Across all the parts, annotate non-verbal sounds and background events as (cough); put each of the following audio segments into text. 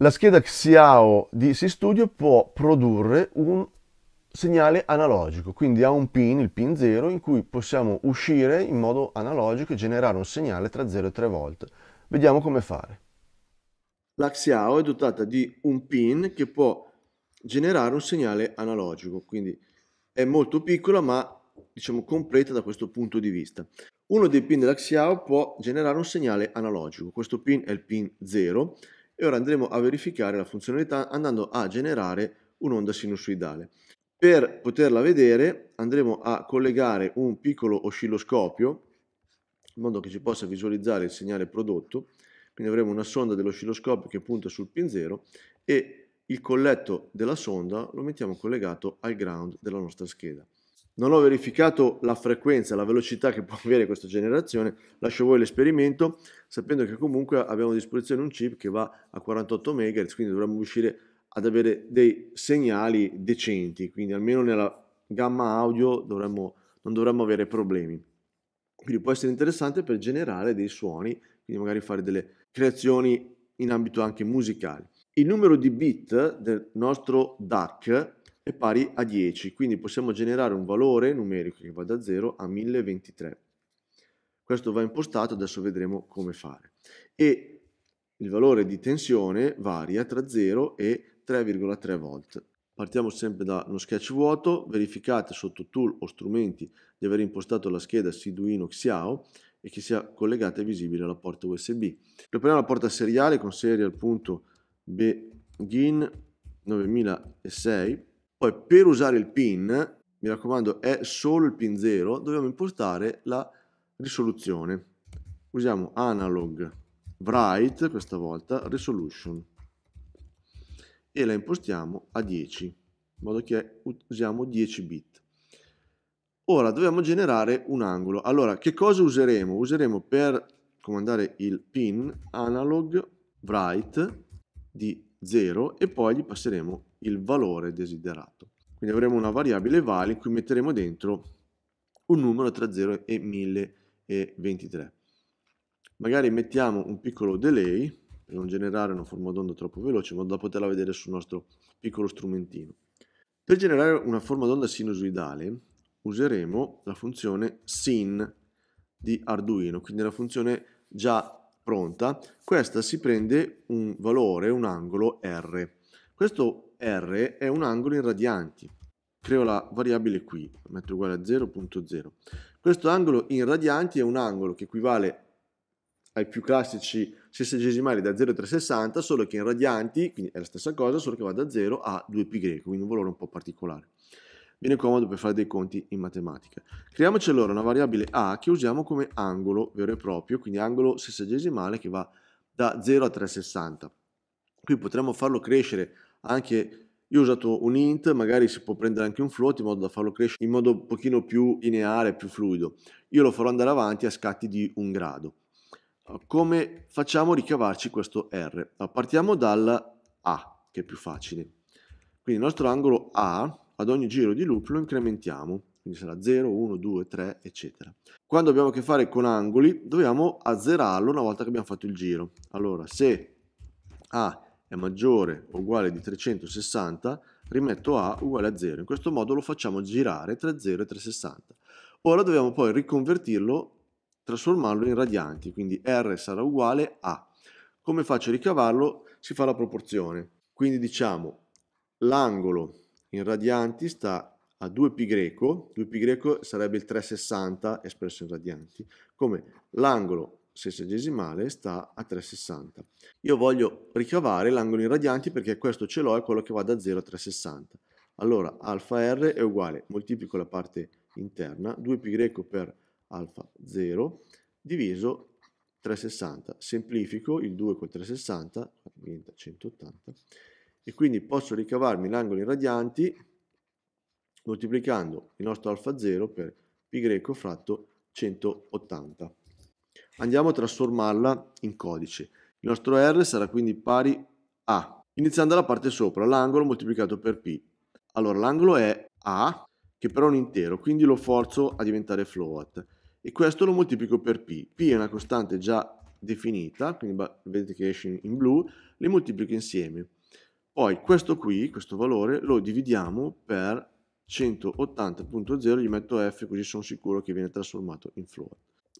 la scheda Xiao di SysTudio può produrre un segnale analogico, quindi ha un pin, il pin 0, in cui possiamo uscire in modo analogico e generare un segnale tra 0 e 3 volt. Vediamo come fare. La Xiao è dotata di un pin che può generare un segnale analogico, quindi è molto piccola ma diciamo completa da questo punto di vista. Uno dei pin della Xiao può generare un segnale analogico, questo pin è il pin 0, e ora andremo a verificare la funzionalità andando a generare un'onda sinusoidale. Per poterla vedere andremo a collegare un piccolo oscilloscopio in modo che si possa visualizzare il segnale prodotto, quindi avremo una sonda dell'oscilloscopio che punta sul pin pinzero e il colletto della sonda lo mettiamo collegato al ground della nostra scheda non ho verificato la frequenza, la velocità che (laughs) può avere questa generazione, lascio voi l'esperimento, sapendo che comunque abbiamo a disposizione un chip che va a 48 MHz, quindi dovremmo riuscire ad avere dei segnali decenti, quindi almeno nella gamma audio dovremmo, non dovremmo avere problemi. Quindi può essere interessante per generare dei suoni, quindi magari fare delle creazioni in ambito anche musicale. Il numero di bit del nostro DAC è pari a 10, quindi possiamo generare un valore numerico che va da 0 a 1023. Questo va impostato, adesso vedremo come fare. E il valore di tensione varia tra 0 e 3,3 volt. Partiamo sempre da uno sketch vuoto, verificate sotto tool o strumenti di aver impostato la scheda Siduino Xiao e che sia collegata e visibile alla porta USB. Prepariamo la porta seriale con serial.begin 9006 poi per usare il pin, mi raccomando è solo il pin 0, dobbiamo impostare la risoluzione. Usiamo analog write questa volta resolution e la impostiamo a 10, in modo che usiamo 10 bit. Ora dobbiamo generare un angolo. Allora, che cosa useremo? Useremo per comandare il pin analog write di 0 e poi gli passeremo il valore desiderato. Quindi avremo una variabile vale in cui metteremo dentro un numero tra 0 e 1023. Magari mettiamo un piccolo delay per non generare una forma d'onda troppo veloce, in modo da poterla vedere sul nostro piccolo strumentino. Per generare una forma d'onda sinusoidale useremo la funzione sin di Arduino, quindi la funzione già pronta. Questa si prende un valore, un angolo R. Questo R è un angolo in radianti. Creo la variabile qui, metto uguale a 0.0. Questo angolo in radianti è un angolo che equivale ai più classici sessantesimali da 0 a 360, solo che in radianti, quindi è la stessa cosa, solo che va da 0 a 2π, quindi un valore un po' particolare. Viene comodo per fare dei conti in matematica. Creiamoci allora una variabile A che usiamo come angolo vero e proprio, quindi angolo sessantesimale che va da 0 a 360. Qui potremmo farlo crescere anche io ho usato un int, magari si può prendere anche un float in modo da farlo crescere in modo un pochino più lineare, più fluido. Io lo farò andare avanti a scatti di un grado. Eh, come facciamo a ricavarci questo R? Eh, partiamo dal A, che è più facile. Quindi il nostro angolo A, ad ogni giro di loop, lo incrementiamo. Quindi sarà 0, 1, 2, 3, eccetera. Quando abbiamo a che fare con angoli, dobbiamo azzerarlo una volta che abbiamo fatto il giro. Allora, se A è maggiore o uguale di 360 rimetto A uguale a 0. In questo modo lo facciamo girare tra 0 e 360. Ora dobbiamo poi riconvertirlo, trasformarlo in radianti, quindi R sarà uguale a. Come faccio a ricavarlo? Si fa la proporzione. Quindi diciamo l'angolo in radianti sta a 2π, 2π sarebbe il 360 espresso in radianti, come l'angolo sessagesimale sta a 360. Io voglio ricavare l'angolo in radianti perché questo ce l'ho è quello che va da 0 a 360. Allora alfa r è uguale, moltiplico la parte interna, 2π per alfa 0 diviso 360. Semplifico il 2 con 360, diventa 180. E quindi posso ricavarmi l'angolo in radianti moltiplicando il nostro alfa 0 per π fratto 180 andiamo a trasformarla in codice. Il nostro R sarà quindi pari a, iniziando dalla parte sopra, l'angolo moltiplicato per P. Allora l'angolo è A, che però è un intero, quindi lo forzo a diventare float. E questo lo moltiplico per P. P è una costante già definita, quindi vedete che esce in blu, le moltiplico insieme. Poi questo qui, questo valore, lo dividiamo per 180.0, gli metto F così sono sicuro che viene trasformato in float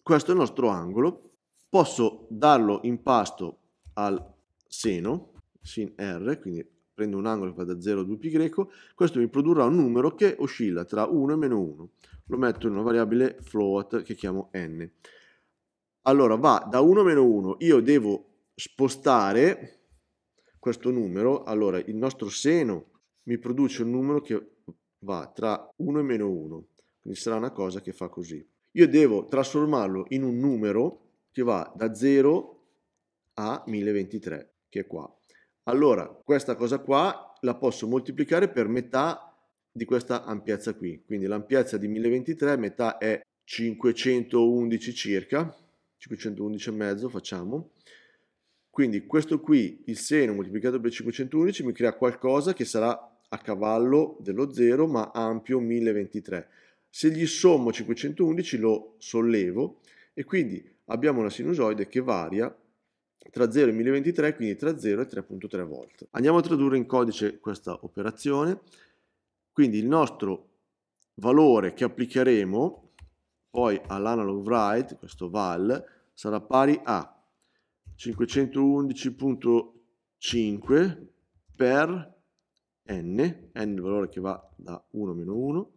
questo è il nostro angolo, posso darlo in pasto al seno, sin r, quindi prendo un angolo che va da 0 a 2π, questo mi produrrà un numero che oscilla tra 1 e meno 1. Lo metto in una variabile float che chiamo n. Allora va da 1 a meno 1, io devo spostare questo numero, allora il nostro seno mi produce un numero che va tra 1 e meno 1, quindi sarà una cosa che fa così io devo trasformarlo in un numero che va da 0 a 1023, che è qua. Allora, questa cosa qua la posso moltiplicare per metà di questa ampiezza qui. Quindi l'ampiezza di 1023, metà è 511 circa, 511 e mezzo facciamo. Quindi questo qui, il seno moltiplicato per 511, mi crea qualcosa che sarà a cavallo dello 0 ma ampio 1023. Se gli sommo 511 lo sollevo e quindi abbiamo una sinusoide che varia tra 0 e 1023, quindi tra 0 e 3.3 volte. Andiamo a tradurre in codice questa operazione, quindi il nostro valore che applicheremo poi all'analog write, questo val, sarà pari a 511.5 per n, n è il valore che va da 1 1,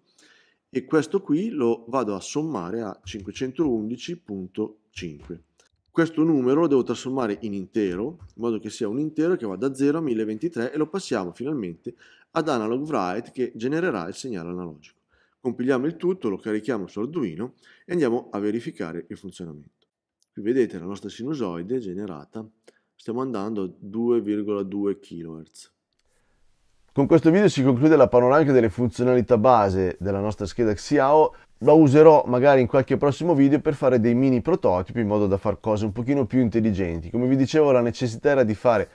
e questo qui lo vado a sommare a 511.5. Questo numero lo devo trasformare in intero, in modo che sia un intero che va da 0 a 1023 e lo passiamo finalmente ad analog write che genererà il segnale analogico. Compiliamo il tutto, lo carichiamo su Arduino e andiamo a verificare il funzionamento. Qui vedete la nostra sinusoide generata, stiamo andando a 2,2 kHz. Con questo video si conclude la panoramica delle funzionalità base della nostra scheda Xiao. La userò magari in qualche prossimo video per fare dei mini prototipi in modo da fare cose un pochino più intelligenti. Come vi dicevo la necessità era di fare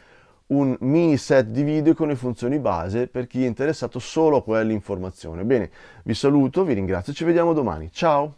un mini set di video con le funzioni base per chi è interessato solo a quell'informazione. Bene, vi saluto, vi ringrazio e ci vediamo domani. Ciao!